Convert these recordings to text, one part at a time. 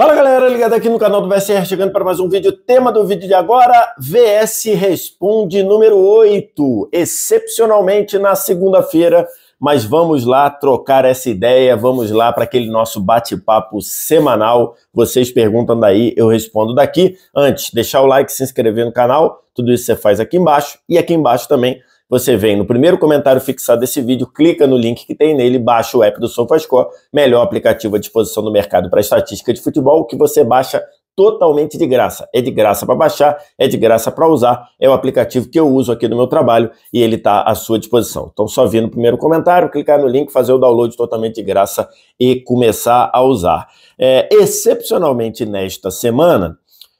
Fala galera, ligado aqui no canal do VSR, chegando para mais um vídeo. Tema do vídeo de agora, VS Responde número 8, excepcionalmente na segunda-feira, mas vamos lá trocar essa ideia, vamos lá para aquele nosso bate-papo semanal. Vocês perguntam daí, eu respondo daqui. Antes, deixar o like, se inscrever no canal, tudo isso você faz aqui embaixo e aqui embaixo também você vem no primeiro comentário fixado desse vídeo, clica no link que tem nele, baixa o app do SofaScore, melhor aplicativo à disposição do mercado para estatística de futebol, que você baixa totalmente de graça. É de graça para baixar, é de graça para usar, é o aplicativo que eu uso aqui no meu trabalho e ele está à sua disposição. Então, só vir no primeiro comentário, clicar no link, fazer o download totalmente de graça e começar a usar. É, excepcionalmente nesta semana,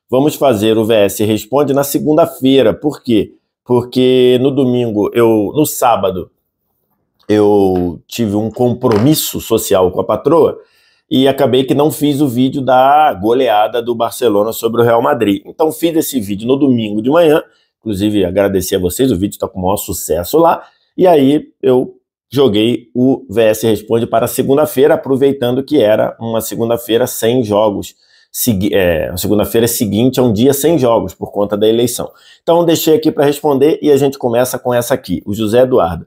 vamos fazer o VS Responde na segunda-feira, por quê? porque no domingo, eu no sábado, eu tive um compromisso social com a patroa e acabei que não fiz o vídeo da goleada do Barcelona sobre o Real Madrid. Então fiz esse vídeo no domingo de manhã, inclusive agradecer a vocês, o vídeo está com o maior sucesso lá. E aí eu joguei o VS Responde para segunda-feira, aproveitando que era uma segunda-feira sem jogos é, segunda-feira seguinte é um dia sem jogos por conta da eleição. Então deixei aqui para responder e a gente começa com essa aqui, o José Eduardo.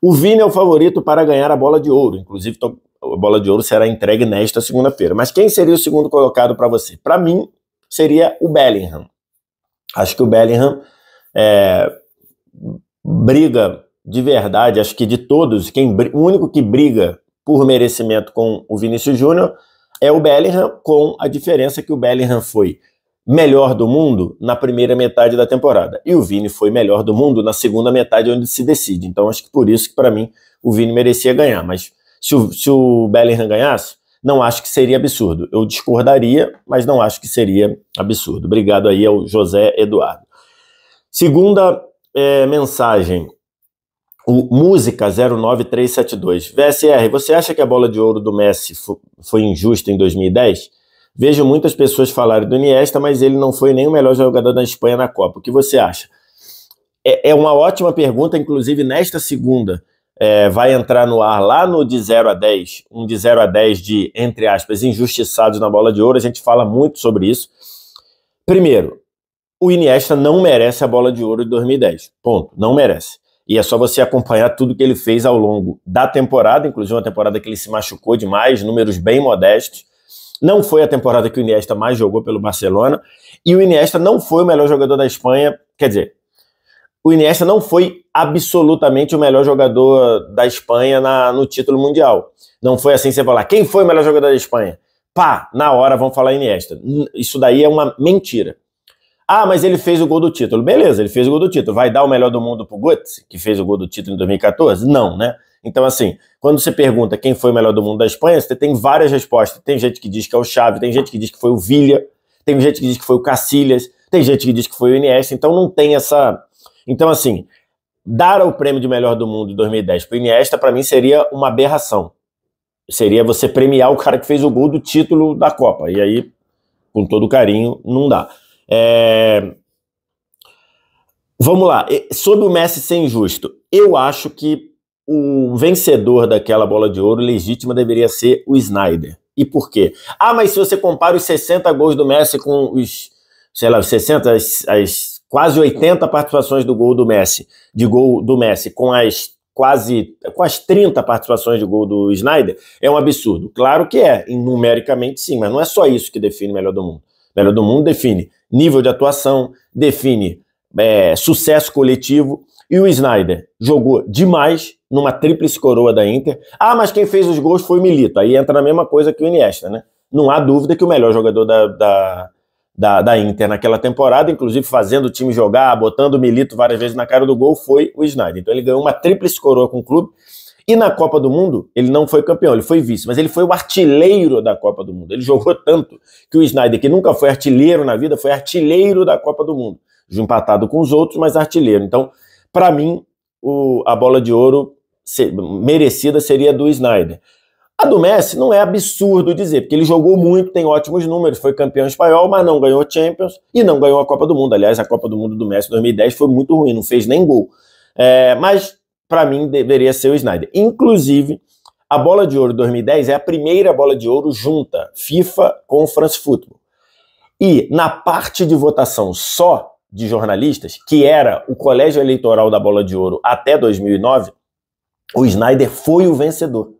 O Vini é o favorito para ganhar a bola de ouro, inclusive a bola de ouro será entregue nesta segunda-feira. Mas quem seria o segundo colocado para você? Para mim, seria o Bellingham. Acho que o Bellingham é, briga de verdade, acho que de todos, quem, o único que briga por merecimento com o Vinícius Júnior é o Bellingham, com a diferença que o Bellingham foi melhor do mundo na primeira metade da temporada. E o Vini foi melhor do mundo na segunda metade, onde se decide. Então acho que por isso que, para mim, o Vini merecia ganhar. Mas se o, se o Bellingham ganhasse, não acho que seria absurdo. Eu discordaria, mas não acho que seria absurdo. Obrigado aí ao José Eduardo. Segunda é, mensagem Música 09372. VSR, você acha que a bola de ouro do Messi foi injusta em 2010? Vejo muitas pessoas falarem do Iniesta, mas ele não foi nem o melhor jogador da Espanha na Copa. O que você acha? É, é uma ótima pergunta, inclusive nesta segunda. É, vai entrar no ar lá no de 0 a 10, um de 0 a 10 de, entre aspas, injustiçados na bola de ouro. A gente fala muito sobre isso. Primeiro, o Iniesta não merece a bola de ouro de 2010. Ponto. Não merece. E é só você acompanhar tudo que ele fez ao longo da temporada, inclusive uma temporada que ele se machucou demais, números bem modestos. Não foi a temporada que o Iniesta mais jogou pelo Barcelona. E o Iniesta não foi o melhor jogador da Espanha. Quer dizer, o Iniesta não foi absolutamente o melhor jogador da Espanha na, no título mundial. Não foi assim você falar quem foi o melhor jogador da Espanha. Pá, na hora vão falar Iniesta. Isso daí é uma mentira. Ah, mas ele fez o gol do título. Beleza, ele fez o gol do título. Vai dar o melhor do mundo pro Götze, que fez o gol do título em 2014? Não, né? Então, assim, quando você pergunta quem foi o melhor do mundo da Espanha, você tem várias respostas. Tem gente que diz que é o Xavi, tem gente que diz que foi o Villa, tem gente que diz que foi o Cacilhas, tem gente que diz que foi o Iniesta, então não tem essa... Então, assim, dar o prêmio de melhor do mundo em 2010 pro Iniesta, para mim, seria uma aberração. Seria você premiar o cara que fez o gol do título da Copa. E aí, com todo carinho, não dá. É... Vamos lá. Sobre o Messi ser injusto, eu acho que o vencedor daquela bola de ouro legítima deveria ser o Snyder. E por quê? Ah, mas se você compara os 60 gols do Messi com os, sei lá, os 60, as, as quase 80 participações do gol do Messi, de gol do Messi, com as quase com as 30 participações de gol do Snyder, é um absurdo. Claro que é, numericamente sim, mas não é só isso que define o melhor do mundo melhor do mundo define nível de atuação, define é, sucesso coletivo. E o Snyder jogou demais numa tríplice coroa da Inter. Ah, mas quem fez os gols foi o Milito. Aí entra na mesma coisa que o Iniesta, né? Não há dúvida que o melhor jogador da, da, da, da Inter naquela temporada, inclusive fazendo o time jogar, botando o Milito várias vezes na cara do gol, foi o Snyder. Então ele ganhou uma tríplice coroa com o clube e na Copa do Mundo, ele não foi campeão, ele foi vice, mas ele foi o artilheiro da Copa do Mundo. Ele jogou tanto que o Snyder, que nunca foi artilheiro na vida, foi artilheiro da Copa do Mundo. Empatado com os outros, mas artilheiro. Então, para mim, o, a bola de ouro merecida seria do Snyder. A do Messi não é absurdo dizer, porque ele jogou muito, tem ótimos números, foi campeão espanhol, mas não ganhou Champions e não ganhou a Copa do Mundo. Aliás, a Copa do Mundo do Messi 2010 foi muito ruim, não fez nem gol. É, mas para mim deveria ser o Snyder. Inclusive, a bola de ouro 2010 é a primeira bola de ouro junta FIFA com o France Football. E na parte de votação só de jornalistas, que era o colégio eleitoral da bola de ouro até 2009, o Snyder foi o vencedor.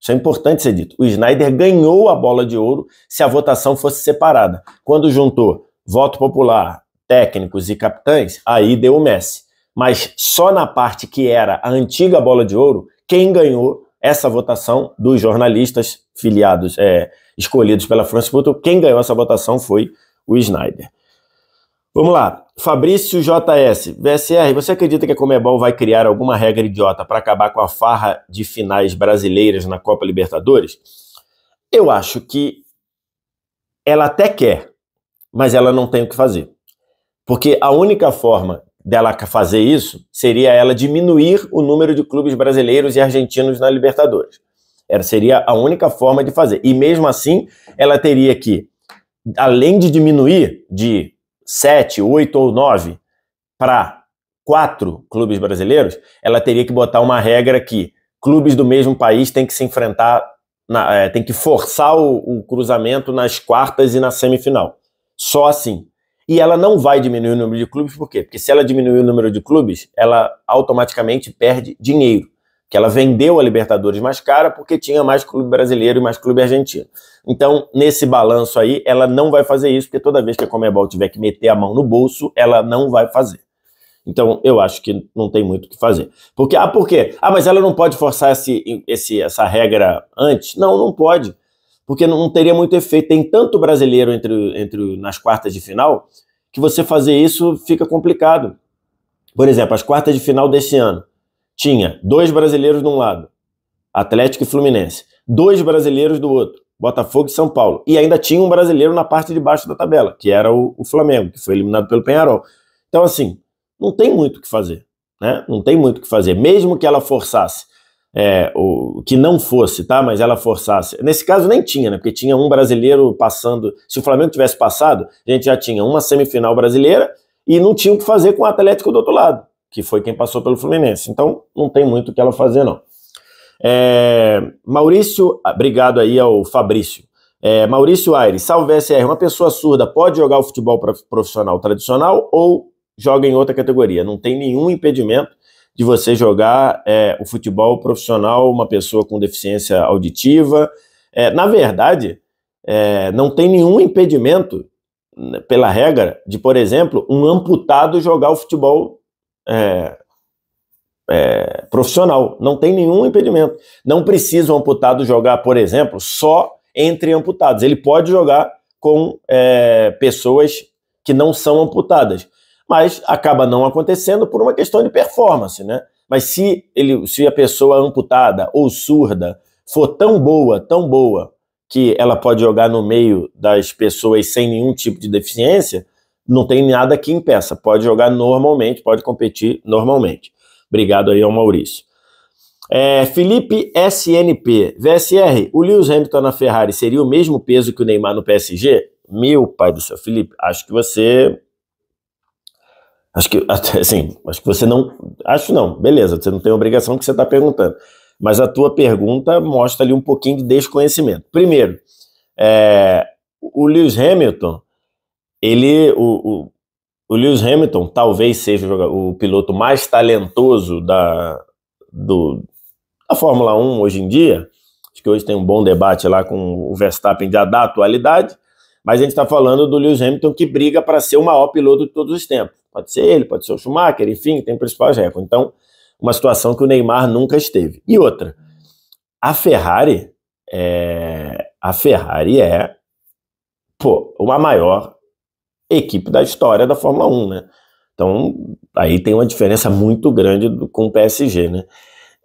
Isso é importante ser dito. O Snyder ganhou a bola de ouro se a votação fosse separada. Quando juntou voto popular, técnicos e capitães, aí deu o Messi mas só na parte que era a antiga bola de ouro, quem ganhou essa votação dos jornalistas filiados, é, escolhidos pela France Football, quem ganhou essa votação foi o Snyder. Vamos lá. Fabrício JS. VSR, você acredita que a Comebol vai criar alguma regra idiota para acabar com a farra de finais brasileiras na Copa Libertadores? Eu acho que ela até quer, mas ela não tem o que fazer. Porque a única forma dela fazer isso seria ela diminuir o número de clubes brasileiros e argentinos na Libertadores. Era, seria a única forma de fazer. E mesmo assim, ela teria que, além de diminuir de 7, 8 ou 9 para quatro clubes brasileiros, ela teria que botar uma regra que clubes do mesmo país têm que se enfrentar, é, eh, tem que forçar o, o cruzamento nas quartas e na semifinal. Só assim. E ela não vai diminuir o número de clubes, por quê? Porque se ela diminuir o número de clubes, ela automaticamente perde dinheiro. Que ela vendeu a Libertadores mais cara porque tinha mais clube brasileiro e mais clube argentino. Então, nesse balanço aí, ela não vai fazer isso, porque toda vez que a Comebol tiver que meter a mão no bolso, ela não vai fazer. Então, eu acho que não tem muito o que fazer. Porque, ah, por quê? Ah, mas ela não pode forçar esse, esse, essa regra antes? Não, não pode porque não teria muito efeito. Tem tanto brasileiro entre, entre nas quartas de final que você fazer isso fica complicado. Por exemplo, as quartas de final desse ano tinha dois brasileiros de um lado, Atlético e Fluminense, dois brasileiros do outro, Botafogo e São Paulo, e ainda tinha um brasileiro na parte de baixo da tabela, que era o, o Flamengo, que foi eliminado pelo Penharol. Então, assim, não tem muito o que fazer, né? Não tem muito o que fazer, mesmo que ela forçasse é, o, que não fosse, tá? Mas ela forçasse. Nesse caso nem tinha, né? Porque tinha um brasileiro passando. Se o Flamengo tivesse passado, a gente já tinha uma semifinal brasileira e não tinha o que fazer com o Atlético do outro lado, que foi quem passou pelo Fluminense. Então não tem muito o que ela fazer, não. É, Maurício, ah, obrigado aí ao Fabrício. É, Maurício Aires, salve SR, uma pessoa surda pode jogar o futebol profissional tradicional ou joga em outra categoria? Não tem nenhum impedimento de você jogar é, o futebol profissional, uma pessoa com deficiência auditiva. É, na verdade, é, não tem nenhum impedimento, né, pela regra, de, por exemplo, um amputado jogar o futebol é, é, profissional. Não tem nenhum impedimento. Não precisa o um amputado jogar, por exemplo, só entre amputados. Ele pode jogar com é, pessoas que não são amputadas mas acaba não acontecendo por uma questão de performance, né? Mas se, ele, se a pessoa amputada ou surda for tão boa, tão boa, que ela pode jogar no meio das pessoas sem nenhum tipo de deficiência, não tem nada que impeça. Pode jogar normalmente, pode competir normalmente. Obrigado aí ao Maurício. É, Felipe SNP, VSR, o Lewis Hamilton na Ferrari seria o mesmo peso que o Neymar no PSG? Meu pai do céu, Felipe, acho que você Acho que, assim, acho que você não. Acho não, beleza, você não tem obrigação que você está perguntando. Mas a tua pergunta mostra ali um pouquinho de desconhecimento. Primeiro, é, o Lewis Hamilton, ele. O, o, o Lewis Hamilton talvez seja o piloto mais talentoso da, do, da Fórmula 1 hoje em dia. Acho que hoje tem um bom debate lá com o Verstappen de da atualidade, mas a gente está falando do Lewis Hamilton que briga para ser o maior piloto de todos os tempos. Pode ser ele, pode ser o Schumacher, enfim, tem principais recordes. Então, uma situação que o Neymar nunca esteve. E outra, a Ferrari é, a Ferrari é pô, uma maior equipe da história da Fórmula 1, né? Então, aí tem uma diferença muito grande do, com o PSG, né?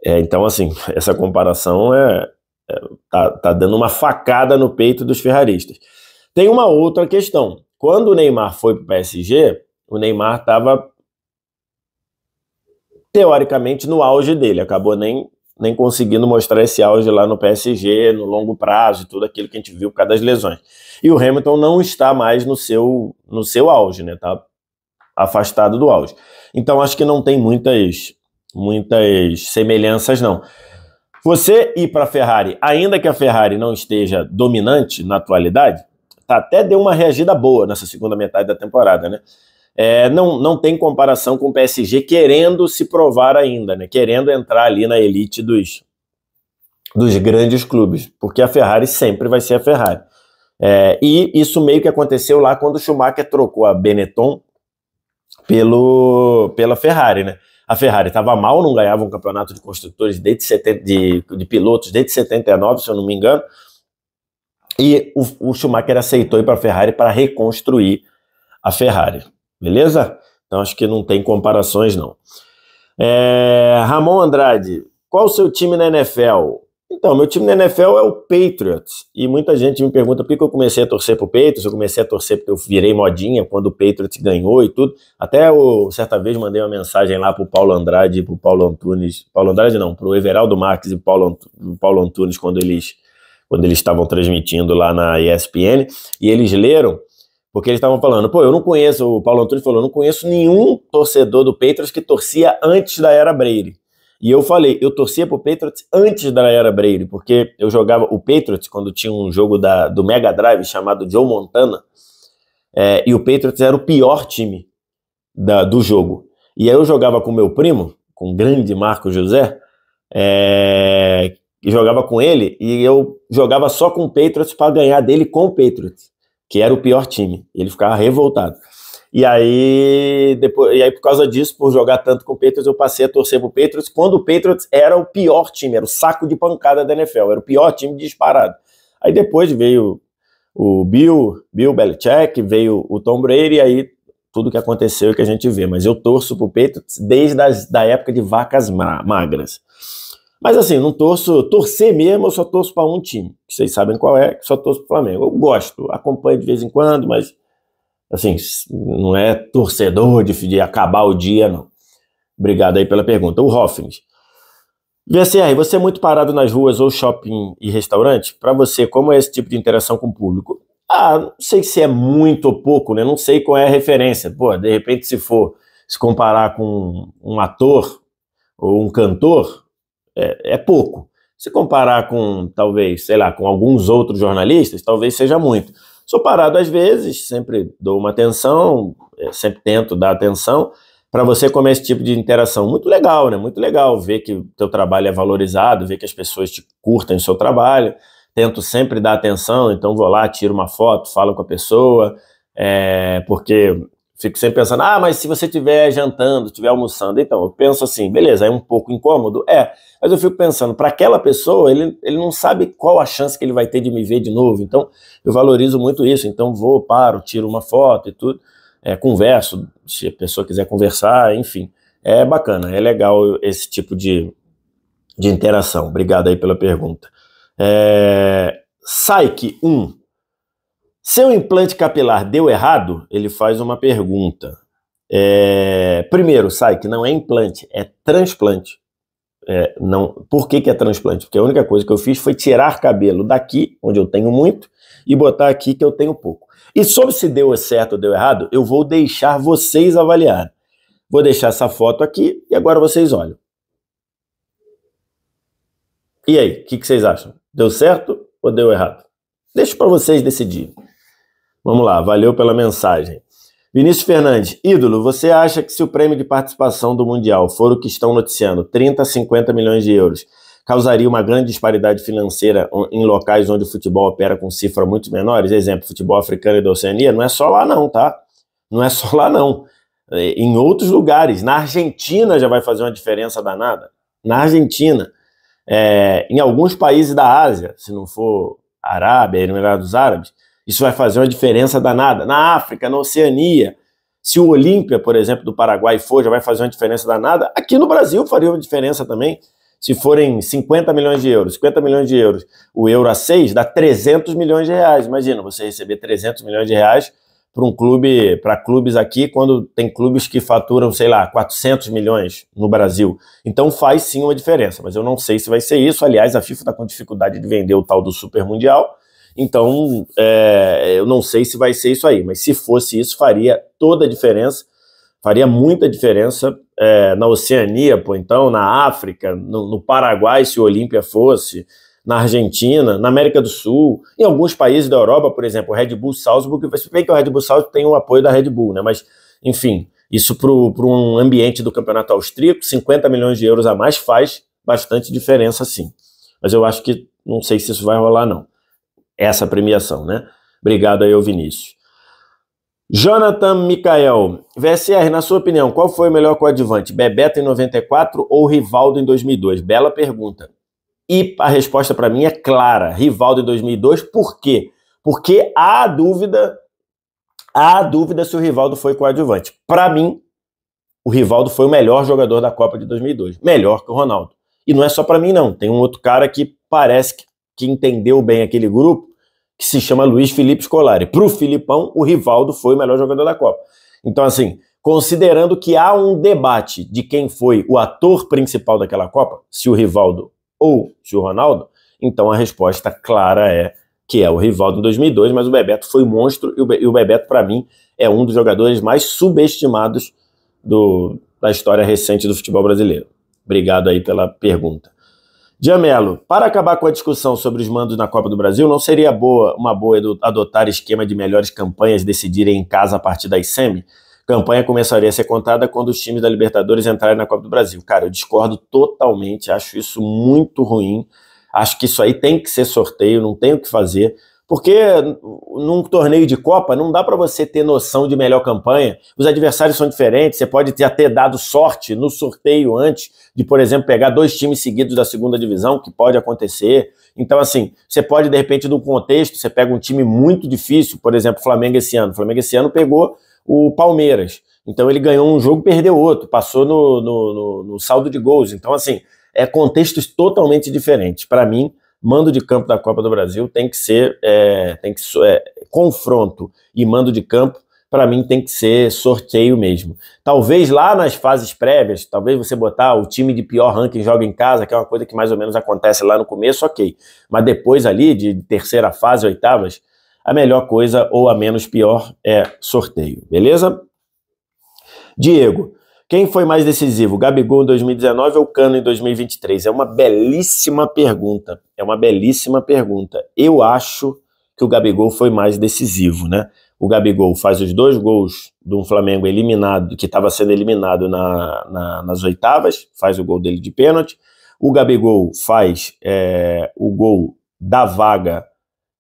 É, então, assim, essa comparação é, é tá, tá dando uma facada no peito dos ferraristas. Tem uma outra questão. Quando o Neymar foi para o PSG, o Neymar estava teoricamente no auge dele, acabou nem, nem conseguindo mostrar esse auge lá no PSG, no longo prazo e tudo aquilo que a gente viu por causa das lesões. E o Hamilton não está mais no seu, no seu auge, né? Tá afastado do auge. Então acho que não tem muitas muitas semelhanças não. Você ir para a Ferrari, ainda que a Ferrari não esteja dominante na atualidade, tá, até deu uma reagida boa nessa segunda metade da temporada, né? é, não, não tem comparação com o PSG querendo se provar ainda, né? querendo entrar ali na elite dos, dos grandes clubes, porque a Ferrari sempre vai ser a Ferrari. É, e isso meio que aconteceu lá quando o Schumacher trocou a Benetton pelo, pela Ferrari, né? A Ferrari estava mal, não ganhava um campeonato de construtores desde 70, de, de pilotos desde 79, se eu não me engano. E o, o Schumacher aceitou ir para a Ferrari para reconstruir a Ferrari. Beleza? Então acho que não tem comparações, não. É, Ramon Andrade, qual o seu time na NFL? Então, meu time na NFL é o Patriots. E muita gente me pergunta por que eu comecei a torcer pro Patriots. Eu comecei a torcer porque eu virei modinha quando o Patriots ganhou e tudo. Até eu, certa vez, mandei uma mensagem lá pro Paulo Andrade e pro Paulo Antunes. Paulo Andrade não, pro Everaldo Marques e Paulo, Paulo Antunes quando eles quando eles estavam transmitindo lá na ESPN. E eles leram porque eles estavam falando, pô, eu não conheço, o Paulo Antunes falou, eu não conheço nenhum torcedor do Patriots que torcia antes da era Brady. E eu falei, eu torcia pro Patriots antes da era Brady, porque eu jogava o Patriots quando tinha um jogo da, do Mega Drive chamado Joe Montana, é, e o Patriots era o pior time da, do jogo. E aí eu jogava com meu primo, com o grande Marco José, é, e jogava com ele, e eu jogava só com o Patriots para ganhar dele com o Patriots que era o pior time. Ele ficava revoltado. E aí, depois, e aí, por causa disso, por jogar tanto com o Patriots, eu passei a torcer pro Patriots, quando o Patriots era o pior time, era o saco de pancada da NFL, era o pior time disparado. Aí depois veio o Bill, Bill Belichick, veio o Tom Brady, e aí tudo que aconteceu é que a gente vê. Mas eu torço pro Patriots desde a da época de vacas magras. Mas assim, não torço, torcer mesmo, eu só torço para um time. Que vocês sabem qual é, só torço para o Flamengo. Eu gosto, acompanho de vez em quando, mas assim, não é torcedor de, de acabar o dia, não. Obrigado aí pela pergunta. O Hoffings. VCR, você é muito parado nas ruas ou shopping e restaurante? Para você, como é esse tipo de interação com o público? Ah, não sei se é muito ou pouco, né? Não sei qual é a referência. Pô, de repente, se for se comparar com um ator ou um cantor, é, é, pouco. Se comparar com, talvez, sei lá, com alguns outros jornalistas, talvez seja muito. Sou parado às vezes, sempre dou uma atenção, é, sempre tento dar atenção para você comer é esse tipo de interação. Muito legal, né? Muito legal ver que o teu trabalho é valorizado, ver que as pessoas te curtem o seu trabalho. Tento sempre dar atenção, então vou lá, tiro uma foto, falo com a pessoa, é, porque Fico sempre pensando, ah, mas se você estiver jantando, estiver almoçando, então, eu penso assim, beleza, é um pouco incômodo? É, mas eu fico pensando, para aquela pessoa, ele, ele não sabe qual a chance que ele vai ter de me ver de novo, então eu valorizo muito isso, então vou, paro, tiro uma foto e tudo, é, converso, se a pessoa quiser conversar, enfim, é bacana, é legal esse tipo de, de interação. Obrigado aí pela pergunta. É, Psyche 1. Seu implante capilar deu errado? Ele faz uma pergunta. É, primeiro, sai que não é implante, é transplante. É, não, por que, que é transplante? Porque a única coisa que eu fiz foi tirar cabelo daqui, onde eu tenho muito, e botar aqui que eu tenho pouco. E sobre se deu certo ou deu errado, eu vou deixar vocês avaliar. Vou deixar essa foto aqui e agora vocês olham. E aí, o que, que vocês acham? Deu certo ou deu errado? Deixo para vocês decidirem. Vamos lá, valeu pela mensagem. Vinícius Fernandes, ídolo, você acha que se o prêmio de participação do Mundial for o que estão noticiando, 30 50 milhões de euros, causaria uma grande disparidade financeira em locais onde o futebol opera com cifras muito menores? Exemplo, futebol africano e da Oceania, não é só lá não, tá? Não é só lá não. É, em outros lugares, na Argentina já vai fazer uma diferença danada. Na Argentina, é, em alguns países da Ásia, se não for Arábia, Emirados Árabes, isso vai fazer uma diferença danada. Na África, na Oceania, se o Olímpia, por exemplo, do Paraguai for, já vai fazer uma diferença danada. Aqui no Brasil faria uma diferença também. Se forem 50 milhões de euros, 50 milhões de euros, o euro a 6 dá 300 milhões de reais. Imagina você receber 300 milhões de reais para um clube, para clubes aqui, quando tem clubes que faturam, sei lá, 400 milhões no Brasil. Então faz sim uma diferença, mas eu não sei se vai ser isso. Aliás, a FIFA está com dificuldade de vender o tal do Super Mundial. Então, é, eu não sei se vai ser isso aí, mas se fosse isso, faria toda a diferença, faria muita diferença é, na Oceania, pô, então, na África, no, no Paraguai, se o Olímpia fosse, na Argentina, na América do Sul, em alguns países da Europa, por exemplo, o Red Bull Salzburg, você vê que o Red Bull Salzburg tem o apoio da Red Bull, né? Mas, enfim, isso para um ambiente do campeonato austríaco, 50 milhões de euros a mais faz bastante diferença, sim. Mas eu acho que não sei se isso vai rolar, não essa é premiação, né? Obrigado aí ao Vinícius. Jonathan Mikael, VSR, na sua opinião, qual foi o melhor coadjuvante, Bebeto em 94 ou Rivaldo em 2002? Bela pergunta. E a resposta para mim é clara, Rivaldo em 2002, por quê? Porque há dúvida, há dúvida se o Rivaldo foi coadjuvante. Para mim, o Rivaldo foi o melhor jogador da Copa de 2002, melhor que o Ronaldo. E não é só para mim não, tem um outro cara que parece que que entendeu bem aquele grupo, que se chama Luiz Felipe Scolari. Para o Filipão, o Rivaldo foi o melhor jogador da Copa. Então, assim, considerando que há um debate de quem foi o ator principal daquela Copa, se o Rivaldo ou se o Ronaldo, então a resposta clara é que é o Rivaldo em 2002, mas o Bebeto foi monstro e o Bebeto, para mim, é um dos jogadores mais subestimados do, da história recente do futebol brasileiro. Obrigado aí pela pergunta. Jamelo, para acabar com a discussão sobre os mandos na Copa do Brasil, não seria boa, uma boa adotar esquema de melhores campanhas decidirem em casa a partir da semi? Campanha começaria a ser contada quando os times da Libertadores entrarem na Copa do Brasil. Cara, eu discordo totalmente, acho isso muito ruim. Acho que isso aí tem que ser sorteio, não tem o que fazer. Porque num torneio de Copa não dá para você ter noção de melhor campanha. Os adversários são diferentes. Você pode ter até dado sorte no sorteio antes de, por exemplo, pegar dois times seguidos da segunda divisão, que pode acontecer. Então, assim, você pode, de repente, no contexto, você pega um time muito difícil, por exemplo, Flamengo esse ano. O Flamengo esse ano pegou o Palmeiras. Então ele ganhou um jogo, perdeu outro, passou no, no, no, no saldo de gols. Então, assim, é contextos totalmente diferentes. Para mim, mando de campo da Copa do Brasil tem que ser é, tem que é, confronto e mando de campo para mim tem que ser sorteio mesmo. Talvez lá nas fases prévias, talvez você botar o time de pior ranking joga em casa, que é uma coisa que mais ou menos acontece lá no começo, ok. Mas depois ali de terceira fase, oitavas, a melhor coisa ou a menos pior é sorteio, beleza? Diego, quem foi mais decisivo, Gabigol em 2019 ou Cano em 2023? É uma belíssima pergunta. É uma belíssima pergunta. Eu acho que o Gabigol foi mais decisivo, né? O Gabigol faz os dois gols de um Flamengo eliminado, que estava sendo eliminado na, na, nas oitavas, faz o gol dele de pênalti. O Gabigol faz é, o gol da vaga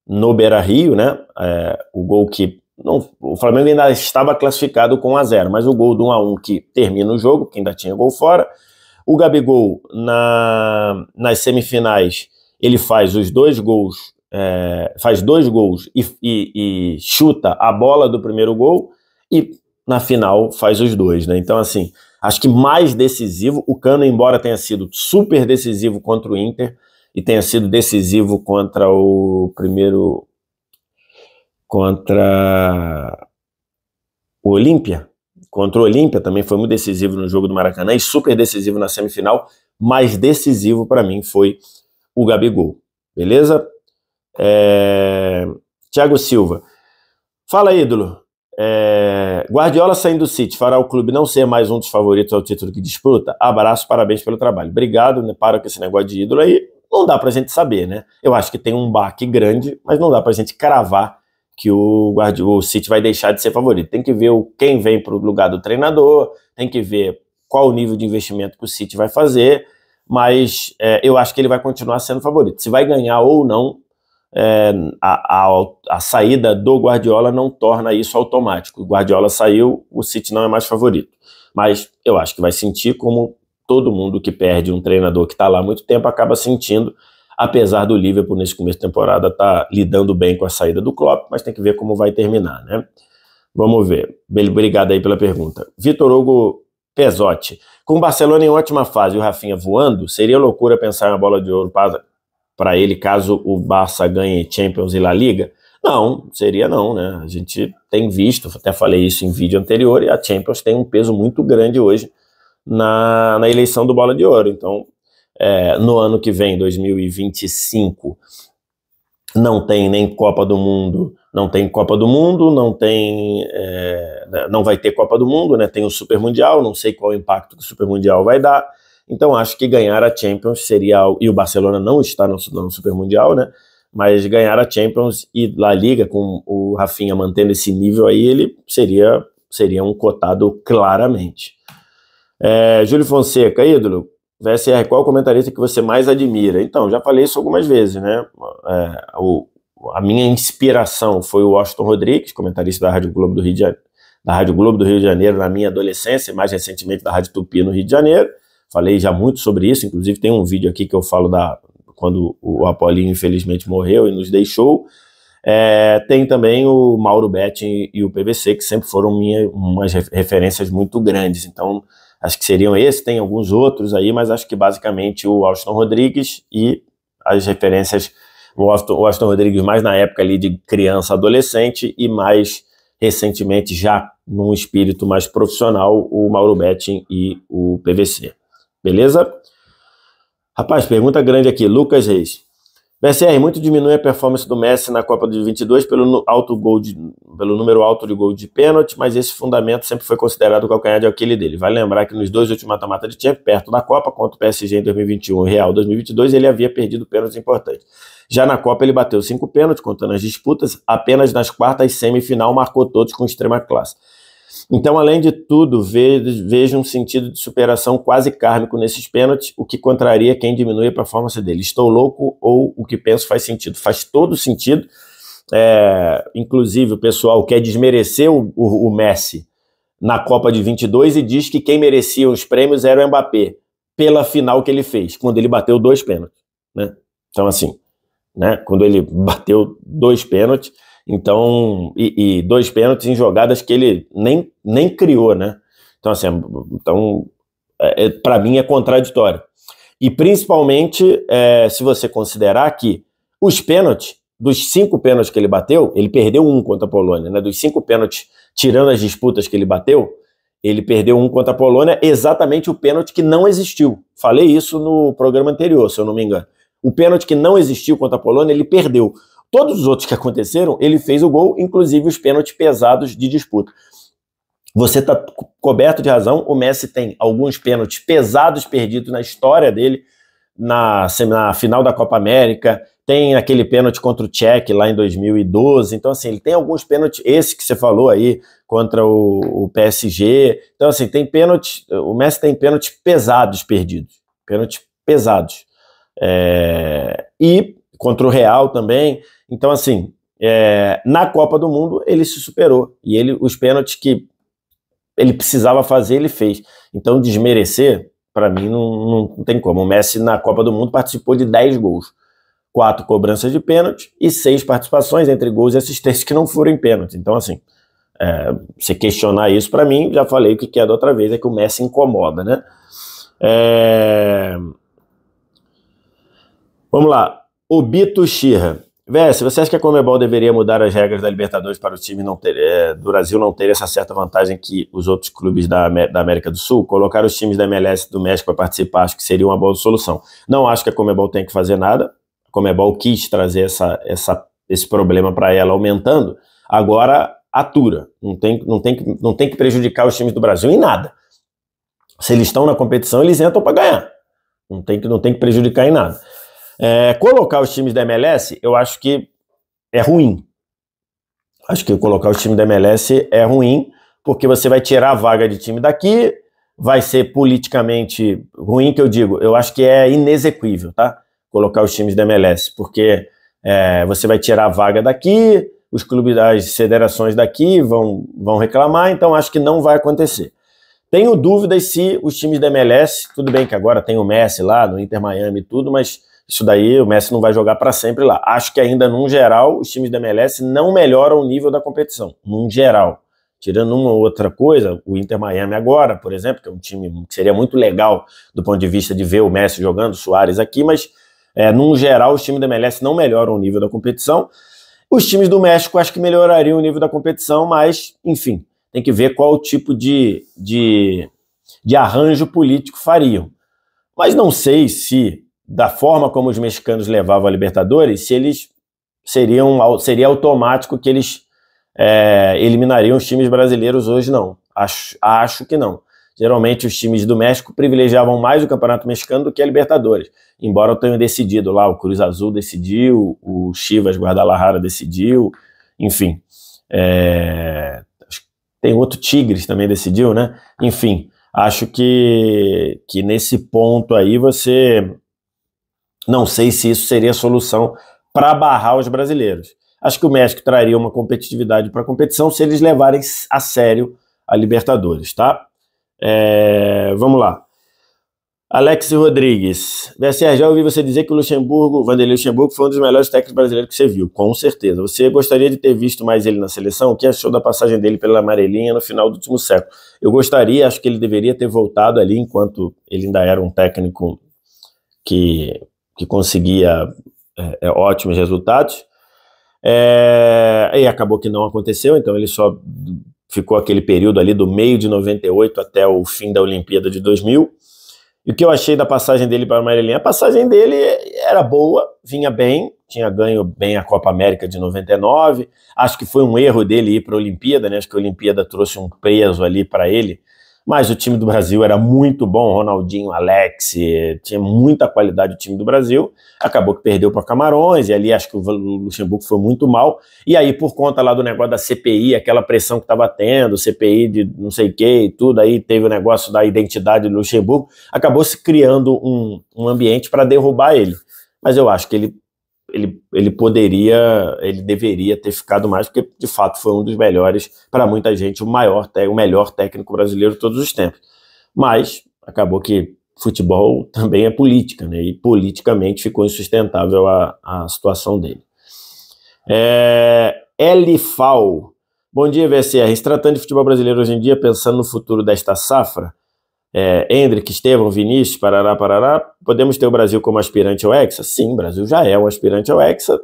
no Beira Rio, né? É, o gol que não, o Flamengo ainda estava classificado com 1 a 0 mas o gol do 1 a 1 que termina o jogo, que ainda tinha gol fora. O Gabigol, na, nas semifinais, ele faz os dois gols, é, faz dois gols e, e, e, chuta a bola do primeiro gol e na final faz os dois, né? Então, assim, acho que mais decisivo, o Cano, embora tenha sido super decisivo contra o Inter e tenha sido decisivo contra o primeiro contra o Olímpia. Contra o Olímpia também foi muito decisivo no jogo do Maracanã e super decisivo na semifinal, mas decisivo para mim foi o Gabigol. Beleza? É... Tiago Silva. Fala, ídolo. É... Guardiola saindo do City fará o clube não ser mais um dos favoritos ao título que disputa? Abraço, parabéns pelo trabalho. Obrigado, né? Para com esse negócio de ídolo aí. Não dá pra gente saber, né? Eu acho que tem um baque grande, mas não dá pra gente cravar que o Guardiola, o City vai deixar de ser favorito. Tem que ver quem vem para o lugar do treinador, tem que ver qual o nível de investimento que o City vai fazer, mas é, eu acho que ele vai continuar sendo favorito. Se vai ganhar ou não, é, a, a, a, saída do Guardiola não torna isso automático. O Guardiola saiu, o City não é mais favorito. Mas eu acho que vai sentir como todo mundo que perde um treinador que está lá há muito tempo acaba sentindo apesar do Liverpool nesse começo de temporada estar tá lidando bem com a saída do Klopp, mas tem que ver como vai terminar, né? Vamos ver. Obrigado aí pela pergunta. Vitor Hugo Pesotti. Com o Barcelona em ótima fase e o Rafinha voando, seria loucura pensar em uma bola de ouro para ele caso o Barça ganhe Champions e La Liga? Não, seria não, né? A gente tem visto, até falei isso em vídeo anterior, e a Champions tem um peso muito grande hoje na, na eleição do Bola de Ouro. Então, é, no ano que vem, 2025, não tem nem Copa do Mundo, não tem Copa do Mundo, não tem, é, né, não vai ter Copa do Mundo, né? Tem o Super Mundial, não sei qual impacto que o Super Mundial vai dar. Então acho que ganhar a Champions seria e o Barcelona não está no, no Super Mundial, né? Mas ganhar a Champions e La Liga com o Rafinha mantendo esse nível aí, ele seria seria um cotado claramente. É, Júlio Fonseca, ídolo, VSR, qual o comentarista que você mais admira? Então, já falei isso algumas vezes, né? É, o, a minha inspiração foi o Washington Rodrigues, comentarista da Rádio Globo do Rio de Janeiro, da Rádio Globo do Rio de Janeiro na minha adolescência, e mais recentemente da Rádio Tupi no Rio de Janeiro. Falei já muito sobre isso, inclusive tem um vídeo aqui que eu falo da quando o Apolinho infelizmente morreu e nos deixou. É, tem também o Mauro Betting e o PVC, que sempre foram minha, umas referências muito grandes. Então, Acho que seriam esse, tem alguns outros aí, mas acho que basicamente o Austin Rodrigues e as referências, o Austin, o Austin Rodrigues mais na época ali de criança, adolescente e mais recentemente já num espírito mais profissional, o Mauro Betting e o PVC. Beleza? Rapaz, pergunta grande aqui, Lucas Reis. PSR, é, muito diminui a performance do Messi na Copa de 22 pelo, alto gol de, pelo número alto de gol de pênalti, mas esse fundamento sempre foi considerado o calcanhar de aquele dele. Vale lembrar que nos dois últimos mata-mata de Champions, perto da Copa, contra o PSG em 2021 e Real 2022, ele havia perdido pênaltis importantes. Já na Copa ele bateu cinco pênaltis, contando as disputas, apenas nas quartas e semifinal marcou todos com extrema classe. Então, além de tudo, vejo, um sentido de superação quase kármico nesses pênaltis, o que contraria quem diminui a performance dele. Estou louco ou o que penso faz sentido? Faz todo sentido. É, inclusive, o pessoal quer desmerecer o, o, o Messi na Copa de 22 e diz que quem merecia os prêmios era o Mbappé, pela final que ele fez, quando ele bateu dois pênaltis. Né? Então, assim, né? quando ele bateu dois pênaltis então, e, e, dois pênaltis em jogadas que ele nem, nem criou, né? Então, assim, então, é, é para mim é contraditório. E principalmente é, se você considerar que os pênaltis, dos cinco pênaltis que ele bateu, ele perdeu um contra a Polônia, né? Dos cinco pênaltis, tirando as disputas que ele bateu, ele perdeu um contra a Polônia, exatamente o pênalti que não existiu. Falei isso no programa anterior, se eu não me engano. O pênalti que não existiu contra a Polônia, ele perdeu. Todos os outros que aconteceram, ele fez o gol, inclusive os pênaltis pesados de disputa. Você está coberto de razão. O Messi tem alguns pênaltis pesados perdidos na história dele, na, na final da Copa América, tem aquele pênalti contra o Tchek lá em 2012. Então, assim, ele tem alguns pênaltis, esse que você falou aí, contra o, o PSG. Então, assim, tem pênalti. O Messi tem pênaltis pesados perdidos. Pênaltis pesados. É, e contra o Real também. Então, assim, é, na Copa do Mundo ele se superou e ele os pênaltis que ele precisava fazer ele fez. Então desmerecer para mim não, não, tem como. O Messi na Copa do Mundo participou de 10 gols, quatro cobranças de pênalti e seis participações entre gols e assistências que não foram em pênalti. Então assim, é, se questionar isso para mim já falei o que, que é da outra vez é que o Messi incomoda, né? É... Vamos lá. O Bito Xirra. Vesse, você acha que a Comebol deveria mudar as regras da Libertadores para o time não ter, é, do Brasil não ter essa certa vantagem que os outros clubes da, da, América do Sul? Colocar os times da MLS do México para participar, acho que seria uma boa solução. Não acho que a Comebol tenha que fazer nada. A Comebol quis trazer essa, essa, esse problema para ela aumentando. Agora atura. Não tem, não, tem, que, não tem que prejudicar os times do Brasil em nada. Se eles estão na competição, eles entram para ganhar. Não tem, que, não tem que prejudicar em nada. É, colocar os times da MLS, eu acho que é ruim. Acho que colocar os times da MLS é ruim, porque você vai tirar a vaga de time daqui, vai ser politicamente ruim, que eu digo, eu acho que é inexequível, tá? Colocar os times da MLS, porque é, você vai tirar a vaga daqui, os clubes, as federações daqui vão, vão reclamar, então acho que não vai acontecer. Tenho dúvidas se os times da MLS, tudo bem que agora tem o Messi lá no Inter Miami e tudo, mas isso daí o Messi não vai jogar para sempre lá. Acho que ainda, num geral, os times da MLS não melhoram o nível da competição. Num geral. Tirando uma outra coisa, o Inter Miami agora, por exemplo, que é um time que seria muito legal do ponto de vista de ver o Messi jogando, o Soares aqui, mas é, num geral os times da MLS não melhoram o nível da competição. Os times do México acho que melhorariam o nível da competição, mas, enfim, tem que ver qual tipo de, de, de arranjo político fariam. Mas não sei se da forma como os mexicanos levavam a Libertadores, se eles seriam seria automático que eles é, eliminariam os times brasileiros hoje não. Acho, acho que não. Geralmente os times do México privilegiavam mais o Campeonato Mexicano do que a Libertadores. Embora eu tenha decidido lá, o Cruz Azul decidiu, o Chivas Guadalajara decidiu, enfim. É, tem outro Tigres também decidiu, né? Enfim, acho que, que nesse ponto aí você não sei se isso seria a solução para barrar os brasileiros. Acho que o México traria uma competitividade para a competição se eles levarem a sério a Libertadores, tá? É, vamos lá. Alex Rodrigues. Verser, já ouvi você dizer que o Luxemburgo, Vanderlei Luxemburgo, foi um dos melhores técnicos brasileiros que você viu. Com certeza. Você gostaria de ter visto mais ele na seleção? O que achou da passagem dele pela amarelinha no final do último século? Eu gostaria, acho que ele deveria ter voltado ali enquanto ele ainda era um técnico que que conseguia é, é, ótimos resultados. É, e acabou que não aconteceu, então ele só ficou aquele período ali do meio de 98 até o fim da Olimpíada de 2000. E o que eu achei da passagem dele para a Marilyn? A passagem dele era boa, vinha bem, tinha ganho bem a Copa América de 99. Acho que foi um erro dele ir para a Olimpíada, né? Acho que a Olimpíada trouxe um peso ali para ele mas o time do Brasil era muito bom, Ronaldinho, Alex, tinha muita qualidade o time do Brasil. Acabou que perdeu para Camarões, e ali acho que o Luxemburgo foi muito mal. E aí, por conta lá do negócio da CPI, aquela pressão que estava tendo, CPI de não sei o que e tudo, aí teve o negócio da identidade do Luxemburgo, acabou se criando um, um ambiente para derrubar ele. Mas eu acho que ele ele, ele poderia, ele deveria ter ficado mais, porque de fato foi um dos melhores, para muita gente, o maior, o melhor técnico brasileiro de todos os tempos. Mas acabou que futebol também é política, né? E politicamente ficou insustentável a, a situação dele. É, Elifal. Bom dia, VSR. Se tratando de futebol brasileiro hoje em dia, pensando no futuro desta safra, é, Hendrick, Estevam, Vinícius, Parará, Parará, podemos ter o Brasil como aspirante ao Hexa? Sim, o Brasil já é um aspirante ao Hexa.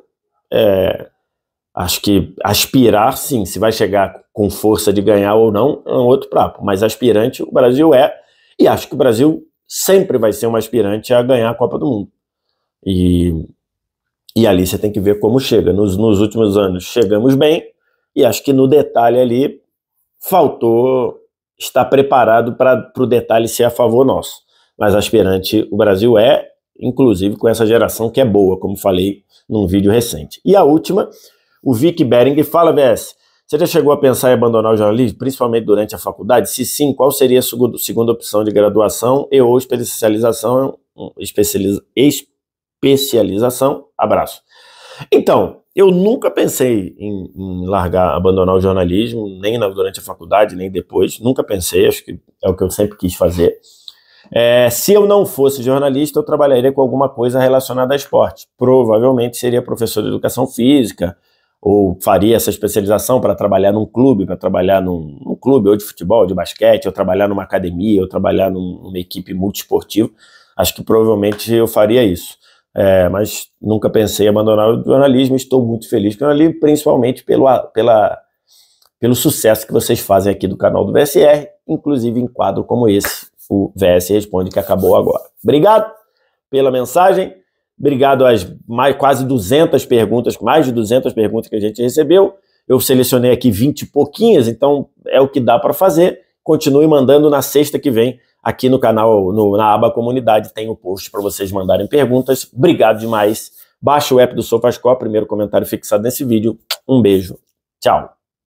É, acho que aspirar, sim, se vai chegar com força de ganhar ou não, é um outro papo. Mas aspirante, o Brasil é. E acho que o Brasil sempre vai ser um aspirante a ganhar a Copa do Mundo. E, e ali você tem que ver como chega. Nos, nos últimos anos chegamos bem, e acho que no detalhe ali faltou está preparado para o detalhe ser a favor nosso. Mas aspirante, o Brasil é, inclusive com essa geração que é boa, como falei num vídeo recente. E a última, o Vic Bering fala, VS, você já chegou a pensar em abandonar o jornalismo, principalmente durante a faculdade? Se sim, qual seria a segunda opção de graduação e ou especialização? Especializa, especialização? Abraço. Então, eu nunca pensei em, em, largar, abandonar o jornalismo, nem na, durante a faculdade, nem depois. Nunca pensei, acho que é o que eu sempre quis fazer. É, se eu não fosse jornalista, eu trabalharia com alguma coisa relacionada a esporte. Provavelmente seria professor de educação física, ou faria essa especialização para trabalhar num clube, para trabalhar num, num, clube ou de futebol, de basquete, ou trabalhar numa academia, ou trabalhar num, numa equipe multiesportiva. Acho que provavelmente eu faria isso. É, mas nunca pensei em abandonar o jornalismo, estou muito feliz com o jornalismo, principalmente pelo, pela, pelo sucesso que vocês fazem aqui do canal do VSR, inclusive em quadro como esse, o VS Responde, que acabou agora. Obrigado pela mensagem, obrigado às mais, quase 200 perguntas, mais de 200 perguntas que a gente recebeu. Eu selecionei aqui 20 e pouquinhas, então é o que dá para fazer. Continue mandando na sexta que vem Aqui no canal, no, na aba comunidade, tem o um post para vocês mandarem perguntas. Obrigado demais. Baixa o app do Sofascore, primeiro comentário fixado nesse vídeo. Um beijo. Tchau.